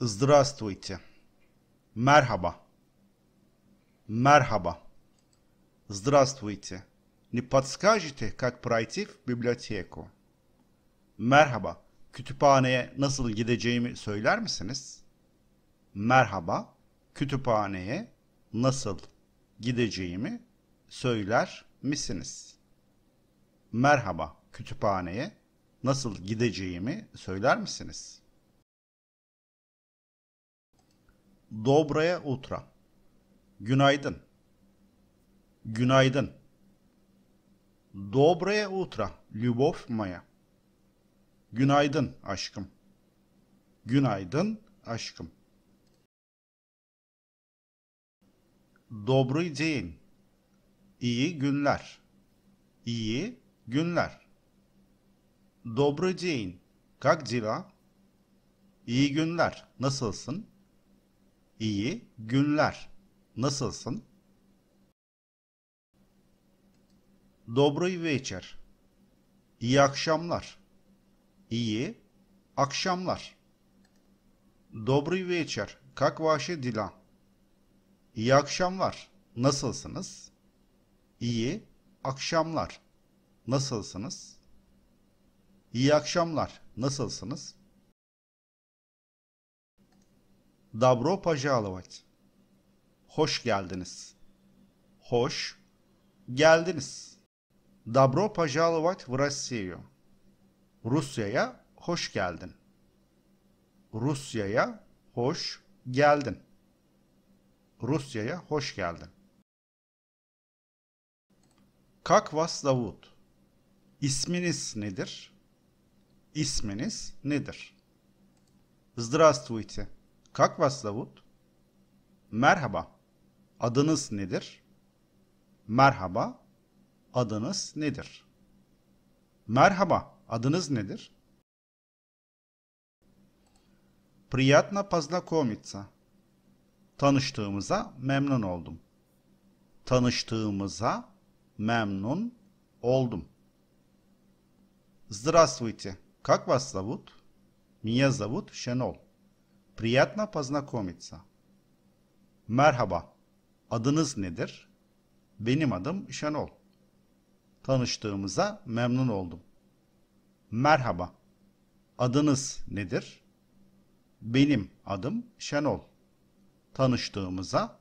Здравствуйте. Merhaba. Merhaba. Здравствуйте. Не подскажете, как пройти в библиотеку? Merhaba. Kütüphaneye nasıl gideceğimi söyler misiniz? Merhaba. Kütüphaneye nasıl gideceğimi söyler misiniz? Merhaba. Kütüphaneye nasıl gideceğimi söyler misiniz? Dobraya utra. Günaydın. Günaydın. Dobraya utra, Lyubov Maya. Günaydın aşkım. Günaydın aşkım. Добрый день. İyi günler. İyi günler. Добрый день. Как дела? İyi günler. Nasılsın? İyi günler. Nasılsın? Добрый вечер. İyi akşamlar. İyi akşamlar. Добрый вечер. Как ваши дела? İyi akşamlar. Nasılsınız? İyi akşamlar. Nasılsınız? İyi akşamlar. Nasılsınız? Dabro пожаловать. Hoş geldiniz. Hoş geldiniz. Dabro пожаловать в Россию. Rusya'ya hoş geldin. Rusya'ya hoş geldin. Rusya'ya hoş geldin. Как вас зовут? İsminiz nedir? İsminiz nedir? Здравствуйте. Kakvas Davut. Merhaba. Adınız nedir? Merhaba. Adınız nedir? Merhaba. Adınız nedir? Priyatna poznakomitsa. Tanıştığımıza memnun oldum. Tanıştığımıza memnun oldum. Здравствуйте. Как вас зовут? Меня зовут Шенол. Приятно познакомиться. Merhaba. Adınız nedir? Benim adım Şenol. Tanıştığımıza memnun oldum. Merhaba. Adınız nedir? Benim adım Şenol. Tanıştığımıza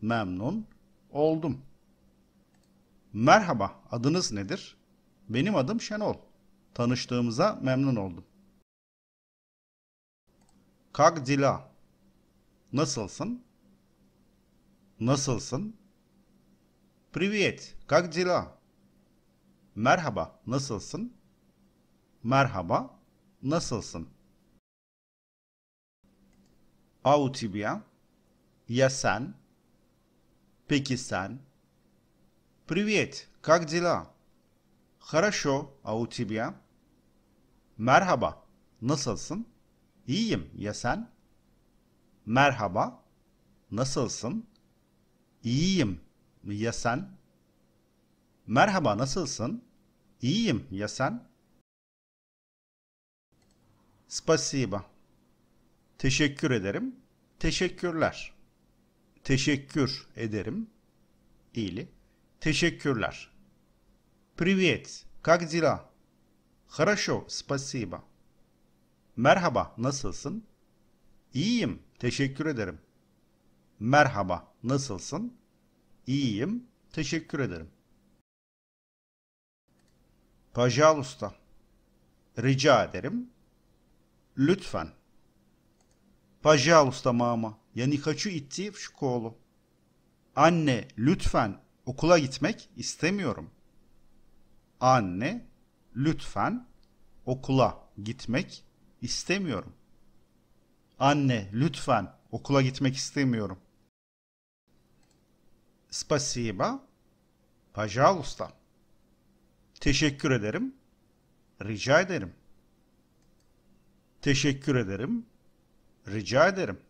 memnun oldum. Merhaba. Adınız nedir? Benim adım Şenol. Tanıştığımıza memnun oldum. Как дела? Nasılsın? Nasılsın? Привет, как дела? Merhaba, nasılsın? Merhaba, nasılsın? А у тебя? Я sen. Peki sen? Привет, как дела? Хорошо, а у тебя? Merhaba, nasılsın? İyiyim ya sen? Merhaba. Nasılsın? İyiyim ya sen? Merhaba nasılsın? İyiyim ya sen? Spasiba. Teşekkür ederim. Teşekkürler. Teşekkür ederim. İyili. Teşekkürler. Привет. Как дела? Хорошо, спасибо. Merhaba, nasılsın? İyiyim, teşekkür ederim. Merhaba, nasılsın? İyiyim, teşekkür ederim. Pajalusta. Rica ederim. Lütfen. Pajalusta mama. Я не хочу идти в школу. Anne, lütfen okula gitmek istemiyorum. Anne, lütfen okula gitmek İstemiyorum. Anne, lütfen okula gitmek istemiyorum. Спасибо. Пожалуйста. Teşekkür ederim. Rica ederim. Teşekkür ederim. Rica ederim.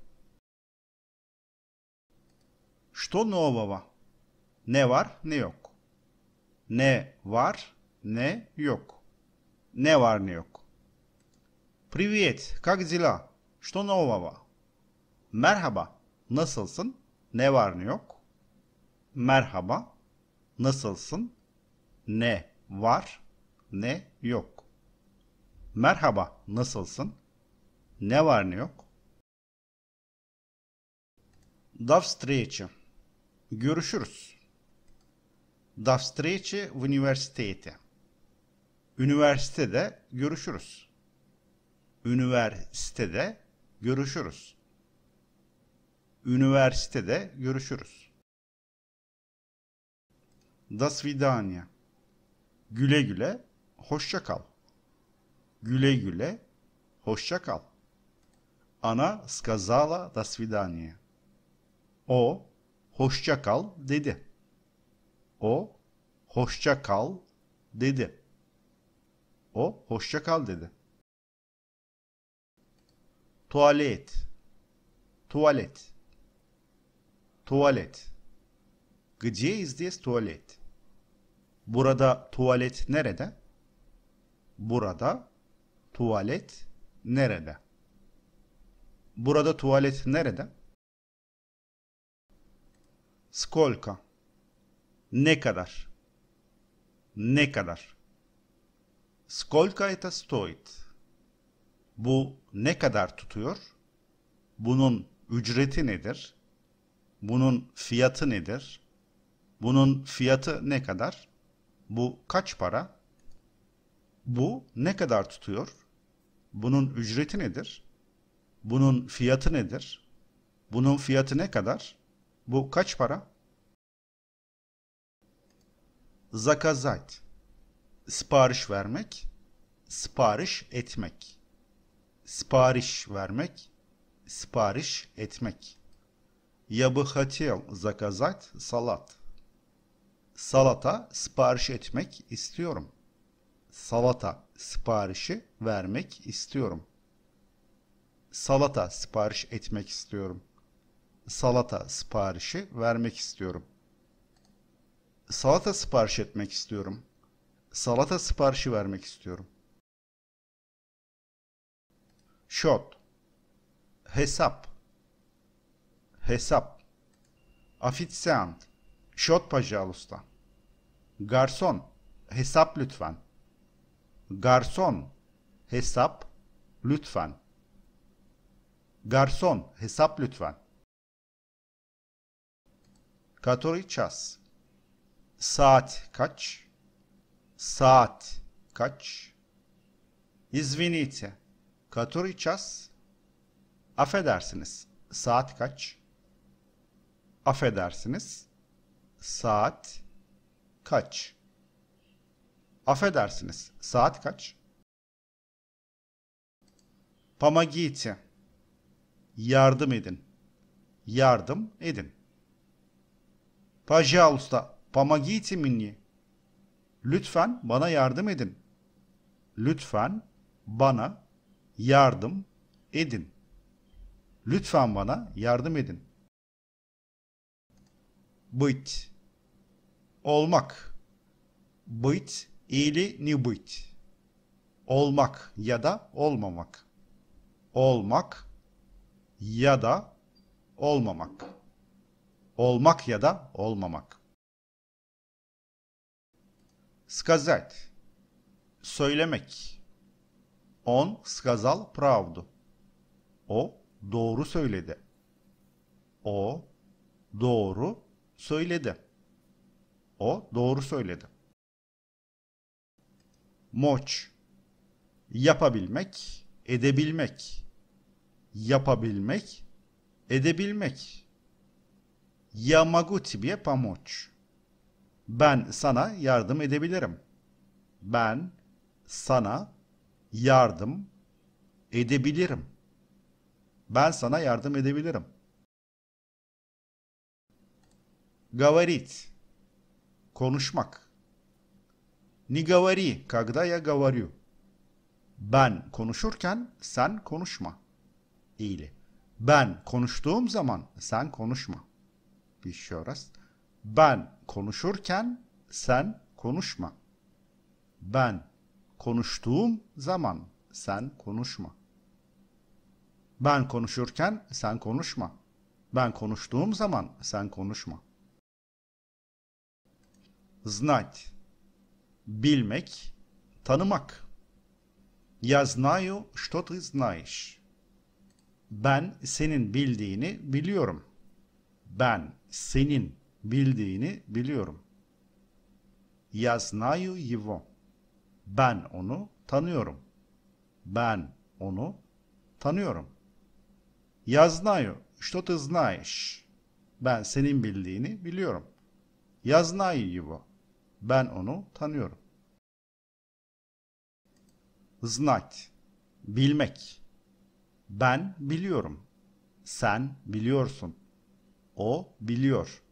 Что нового? Ne var, ne yok. Ne var, ne yok. Ne var, ne yok. Привет, как дела? Что нового? Merhaba, nasılsın? Ne var ne yok? Merhaba, nasılsın? Ne var ne yok? Merhaba, nasılsın? Ne var ne yok? До встречи. Görüşürüz. До встречи в университете. Üniversitede görüşürüz üniversitede görüşürüz. Üniversitede görüşürüz. Das vidanya. Güle güle, hoşça kal. Güle güle, hoşça kal. Ana skazala das vidanya. O hoşça kal dedi. O hoşça kal dedi. O hoşça kal dedi tuvalet, tuvalet, tuvalet. Где здесь туалет? Burada tuvalet nerede? Burada tuvalet nerede? Burada tuvalet nerede? Skolka. Ne kadar? Ne kadar? Skolka это стоит? Bu ne kadar tutuyor? Bunun ücreti nedir? Bunun fiyatı nedir? Bunun fiyatı ne kadar? Bu kaç para? Bu ne kadar tutuyor? Bunun ücreti nedir? Bunun fiyatı nedir? Bunun fiyatı ne kadar? Bu kaç para? Zakazayt. Sipariş vermek, sipariş etmek sipariş vermek, sipariş etmek. Я бы хотел заказать салат. Salata sipariş etmek istiyorum. Salata siparişi vermek istiyorum. Salata sipariş etmek istiyorum. Salata siparişi vermek istiyorum. Salata sipariş etmek istiyorum. Salata siparişi vermek istiyorum. Şot. Hesap. Hesap. Afitsiant. Şot pajalusta. Garson. Hesap lütfen. Garson. Hesap lütfen. Garson, hesap lütfen. Который час? Saat kaç? Saat kaç? Извините. Который час? Affedersiniz. Saat kaç? Affedersiniz. Saat kaç? Affedersiniz. Saat kaç? Помогите. Yardım edin. Yardım edin. Пожалуйста, помогите мне. Lütfen bana yardım edin. Lütfen bana yardım edin. Lütfen bana yardım edin. Быть. Olmak. Быть или не быть. Olmak ya da olmamak. Olmak ya da olmamak. Olmak ya da olmamak. Сказать. Söylemek On skazal pravdu. O doğru söyledi. O doğru söyledi. O doğru söyledi. Moç yapabilmek, edebilmek. Yapabilmek, edebilmek. Я могу тебе помочь. Ben sana yardım edebilirim. Ben sana yardım edebilirim. Ben sana yardım edebilirim. Говорить. Konuşmak. Не говори, когда я говорю. Ben konuşurken sen konuşma. İyili. Ben konuştuğum zaman sen konuşma. Bir şey orası. Ben konuşurken sen konuşma. Ben konuştuğum zaman sen konuşma. Ben konuşurken sen konuşma. Ben konuştuğum zaman sen konuşma. Знать bilmek, tanımak. Я знаю, что ты Ben senin bildiğini biliyorum. Ben senin bildiğini biliyorum. Я знаю его. Ben onu tanıyorum. Ben onu tanıyorum. Я знаю, что ты знаешь. Ben senin bildiğini biliyorum. Я знаю его. Ben onu tanıyorum. Знать. Bilmek. Ben biliyorum. Sen biliyorsun. O biliyor.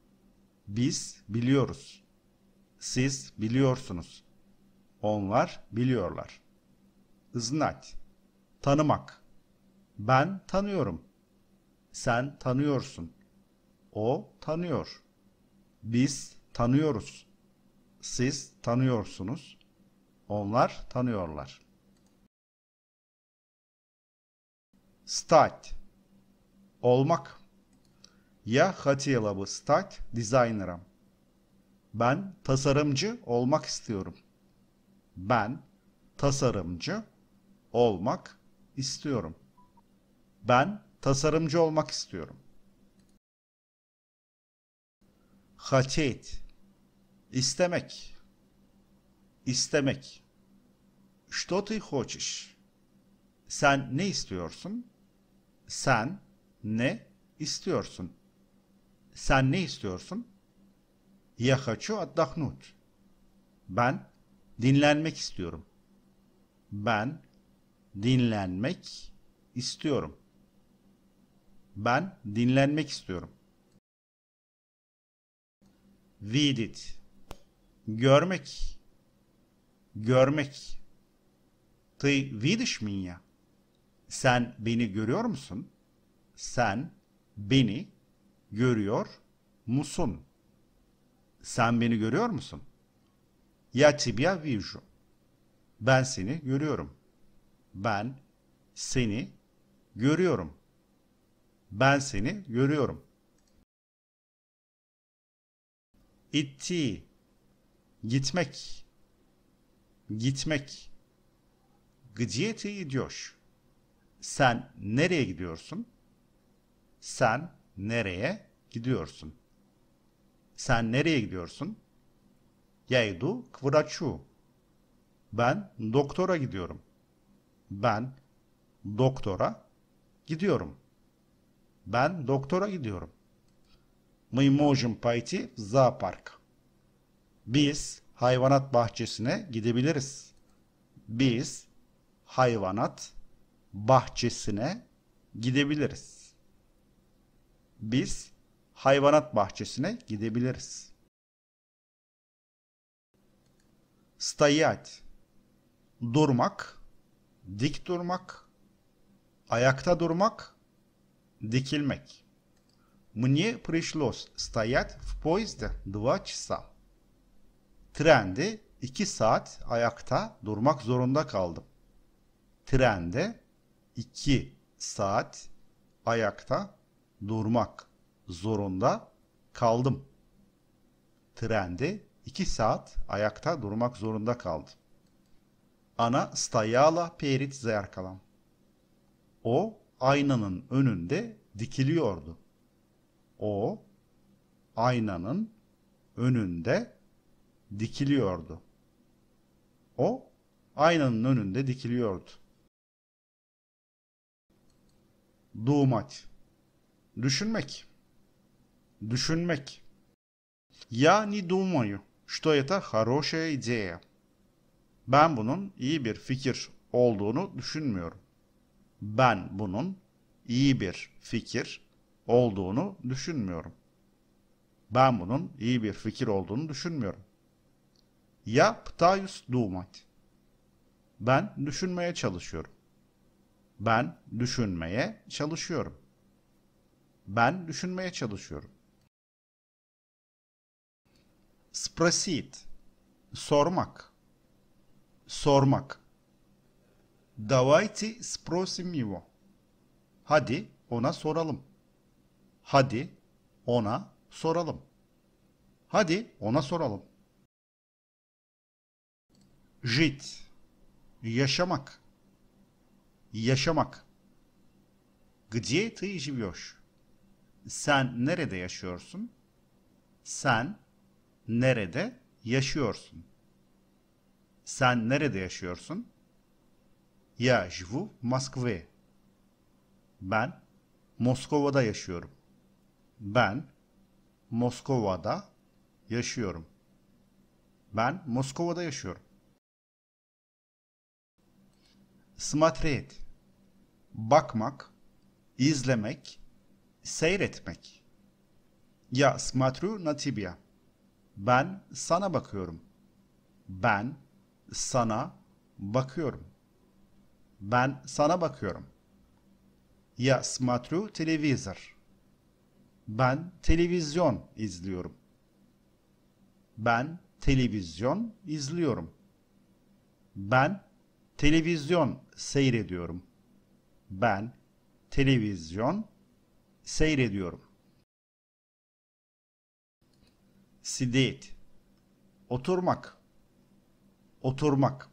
Biz biliyoruz. Siz biliyorsunuz. Onlar biliyorlar. Znat. Tanımak. Ben tanıyorum. Sen tanıyorsun. O tanıyor. Biz tanıyoruz. Siz tanıyorsunuz. Onlar tanıyorlar. Стать. Olmak. Я хотела бы стать дизайнером. Ben tasarımcı olmak istiyorum. Ben tasarımcı olmak istiyorum. Ben tasarımcı olmak istiyorum. Hatet istemek istemek. Что ты хочешь? Sen ne istiyorsun? Sen ne istiyorsun? Sen ne istiyorsun? Я хочу отдохнуть. Ben dinlenmek istiyorum. Ben dinlenmek istiyorum. Ben dinlenmek istiyorum. We did. Görmek. Görmek. Ты видишь меня? Sen beni görüyor musun? Sen beni görüyor musun? Sen beni görüyor musun? Я тебя вижу. Ben seni görüyorum. Ben seni görüyorum. Ben seni görüyorum. İtti gitmek gitmek Где ты идешь? Sen nereye gidiyorsun? Sen nereye gidiyorsun? Sen nereye gidiyorsun? Yeydu k vraçu. Ben doktora gidiyorum. Ben doktora gidiyorum. Ben doktora gidiyorum. Мы можем пойти в зоопарк. Biz hayvanat bahçesine gidebiliriz. Biz hayvanat bahçesine gidebiliriz. Biz hayvanat bahçesine gidebiliriz. Стоять. Durmak, dik durmak, ayakta durmak, dikilmek. Мне пришлось стоять в поезде 2 часа. Trende iki saat ayakta durmak zorunda kaldım. Trende iki saat ayakta durmak zorunda kaldım. Trende 2 saat ayakta durmak zorunda kaldı. Ana stayala perit zayarkalam. O aynanın önünde dikiliyordu. O aynanın önünde dikiliyordu. O aynanın önünde dikiliyordu. Думать. Düşünmek. Düşünmek. Yani думаю что это хорошая идея. Ben bunun iyi bir fikir olduğunu düşünmüyorum. Ben bunun iyi bir fikir olduğunu düşünmüyorum. Ben bunun iyi bir fikir olduğunu düşünmüyorum. Я пытаюсь думать. Ben düşünmeye çalışıyorum. Ben düşünmeye çalışıyorum. Ben düşünmeye çalışıyorum. Спросить. Sormak. Sormak. Давайте спросим его. Hadi ona soralım. Hadi ona soralım. Hadi ona soralım. Жить. Yaşamak. Yaşamak. Где ты живешь? Sen nerede yaşıyorsun? Sen nerede yaşıyorsun? Sen nerede yaşıyorsun? Я живу в Москве. Ben Moskova'da yaşıyorum. Ben Moskova'da yaşıyorum. Ben Moskova'da yaşıyorum. Смотреть bakmak, izlemek, seyretmek. Я смотрю на тебя. Ben sana bakıyorum. Ben sana bakıyorum. Ben sana bakıyorum. Ya смотрю televizör. Ben televizyon izliyorum. Ben televizyon izliyorum. Ben televizyon seyrediyorum. Ben televizyon seyrediyorum. сидеть. Oturmak. Oturmak.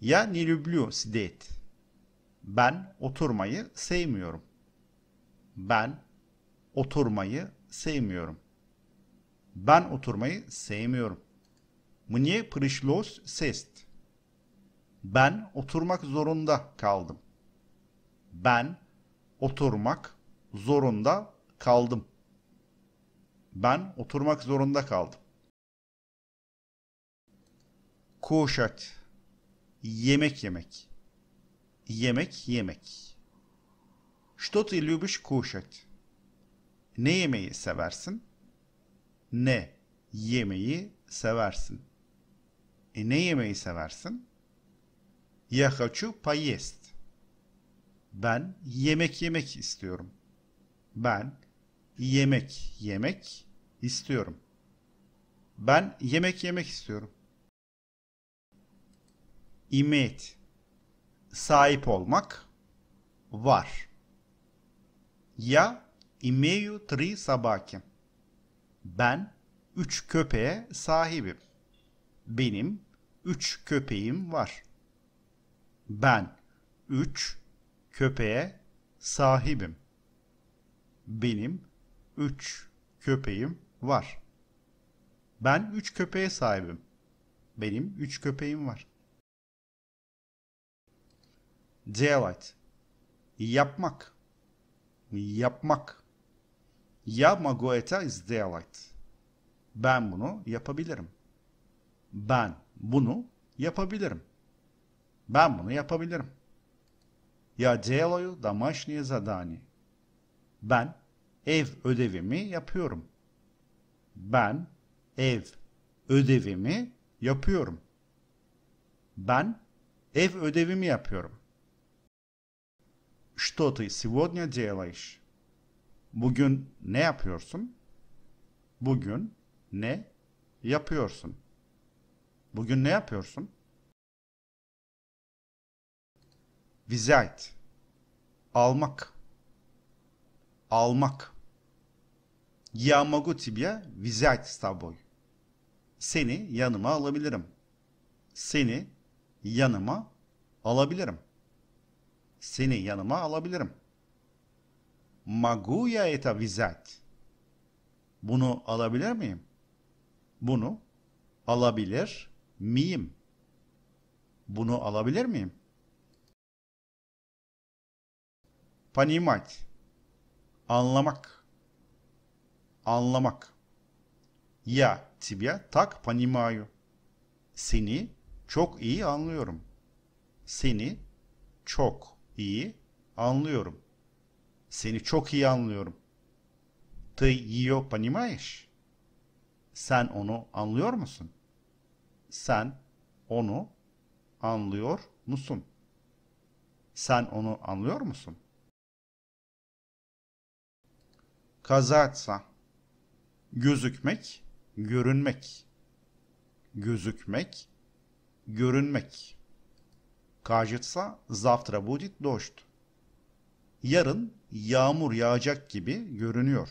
Ya не люблю сидеть. Ben oturmayı sevmiyorum. Ben oturmayı sevmiyorum. Ben oturmayı sevmiyorum. Мне пришлось сесть. Ben oturmak zorunda kaldım. Ben oturmak zorunda kaldım. Ben oturmak zorunda kaldım. Kuşat Yemek yemek. Yemek yemek. Что ты любишь кушать? Ne yemeği seversin? Ne yemeği seversin? E ne yemeği seversin? Я хочу поесть. Ben yemek yemek istiyorum. Ben yemek yemek istiyorum. Ben yemek yemek istiyorum. İmet sahip olmak var. Ya imeyu tri sabaki. Ben üç köpeğe sahibim. Benim üç köpeğim var. Ben üç köpeğe sahibim. Benim üç köpeğim Var. Ben üç köpeğe sahibim. Benim üç köpeğim var. Daylight. Yapmak. Yapmak. Ya Magoeta is daylight. Ben bunu yapabilirim. Ben bunu yapabilirim. Ben bunu yapabilirim. Ya делаю домашнее задание. Ben ev ödevimi yapıyorum. Ben ev ödevimi yapıyorum. Ben ev ödevimi yapıyorum. Что ты сегодня делаешь? Bugün ne yapıyorsun? Bugün ne yapıyorsun? Bugün ne yapıyorsun? Взять. Almak. Almak. Я могу тебя взять с тобой. Seni yanıma alabilirim. Seni yanıma alabilirim. Seni yanıma alabilirim. Могу я это взять? Bunu alabilir miyim? Bunu alabilir miyim? Bunu alabilir miyim? Понимать. Anlamak anlamak. Ya тебя так понимаю. Seni çok iyi anlıyorum. Seni çok iyi anlıyorum. Seni çok iyi anlıyorum. Ты ее понимаешь? Sen onu anlıyor musun? Sen onu anlıyor musun? Sen onu anlıyor musun? Казаться gözükmek, görünmek. Gözükmek, görünmek. Кажется, завтра будет дождь. Yarın yağmur yağacak gibi görünüyor.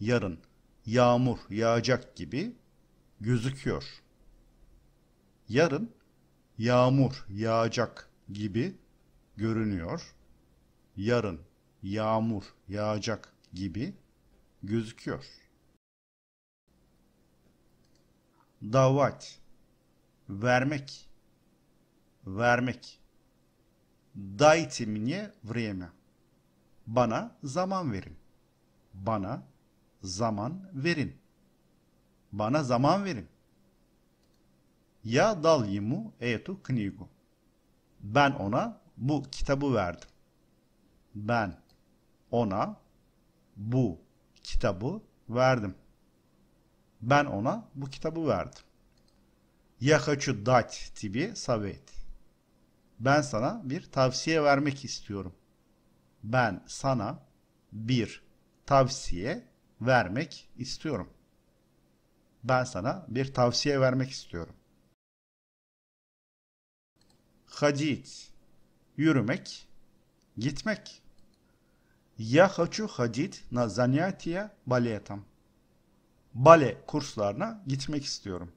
Yarın yağmur yağacak gibi gözüküyor. Yarın yağmur yağacak gibi görünüyor. Yarın yağmur yağacak gibi gözüküyor. Davat, vermek, vermek. Дайте мне время. Bana zaman verin. Bana zaman verin. Bana zaman verin. Ya dal yimu etu knigu. Ben ona bu kitabı verdim. Ben ona bu kitabı verdim. Ben ona bu kitabı verdim. Я хочу дать тебе совет. Ben sana bir tavsiye vermek istiyorum. Ben sana bir tavsiye vermek istiyorum. Ben sana bir tavsiye vermek istiyorum. Ходить yürümek, gitmek. Я хочу ходить на занятия балетом bale kurslarına gitmek istiyorum.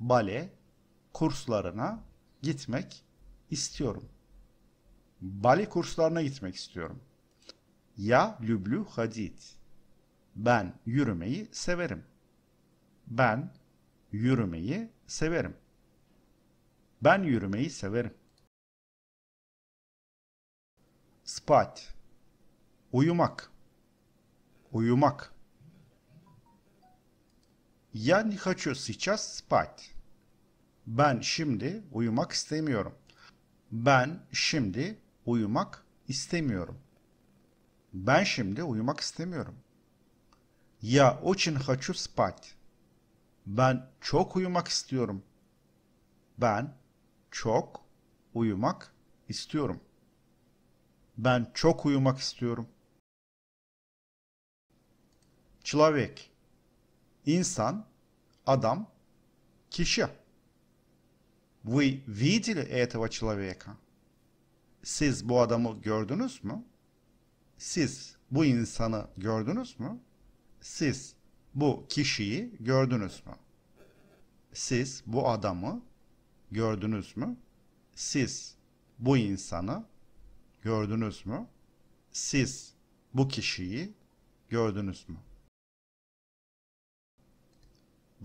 Bale kurslarına gitmek istiyorum. Bale kurslarına gitmek istiyorum. Ya Lüblü hadit. Ben yürümeyi severim. Ben yürümeyi severim. Ben yürümeyi severim. Spat. Uyumak. Uyumak. Я не хочу сейчас спать. Ben şimdi uyumak istemiyorum. Ben şimdi uyumak istemiyorum. Ben şimdi uyumak istemiyorum. Я очень хочу спать. Ben çok uyumak istiyorum. Ben çok uyumak istiyorum. Ben çok uyumak istiyorum. Человек инсан, адам, kişi. Вы видели этого человека? Siz bu adamı gördünüz mü? Siz bu insanı gördünüz mü? Siz bu kişiyi gördünüz mü? Siz bu adamı gördünüz mü? Siz bu insanı gördünüz mü? Siz bu kişiyi gördünüz mü?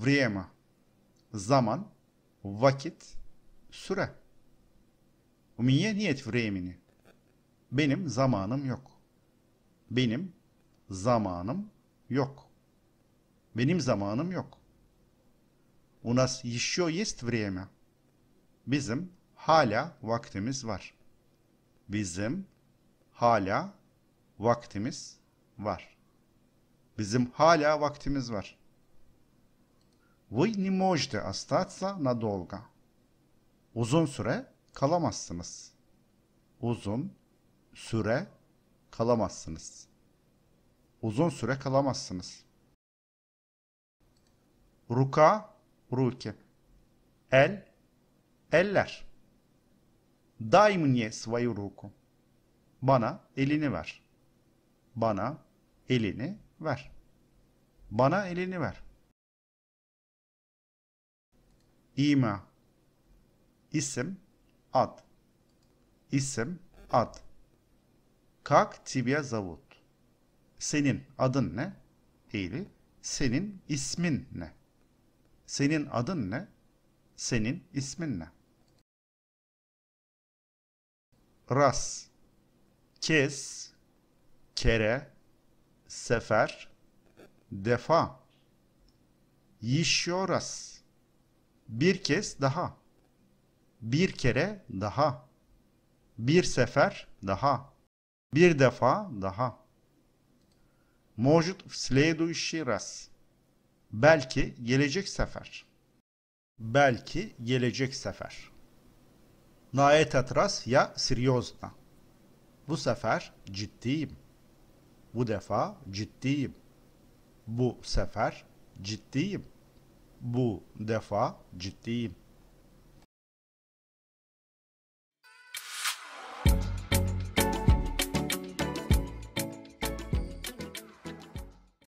Vrema. Zaman, vakit, süre. У меня нет времени. Benim zamanım yok. Benim zamanım yok. Benim zamanım yok. У нас еще есть время. Bizim hala vaktimiz var. Bizim hala vaktimiz var. Bizim hala vaktimiz var. Вы не можете остаться надолго. Uzun süre kalamazsınız. Uzun süre kalamazsınız. Uzun süre kalamazsınız. Ruka, руки. El, eller. Дай мне свою руку. Bana elini ver. Bana elini ver. Bana elini ver. İma. isim, Ad. isim, Ad. Kak tibya zavut. Senin adın ne? Eğili. Senin ismin ne? Senin adın ne? Senin ismin ne? Ras. Kes. Kere. Sefer. Defa. Yişyoras. Bir kez daha. Bir kere daha. Bir sefer daha. Bir defa daha. Может в следующий раз. Belki gelecek sefer. Belki gelecek sefer. На этот раз я серьезно. Bu sefer ciddiyim. Bu defa ciddiyim. Bu sefer ciddiyim. bu defa ciddi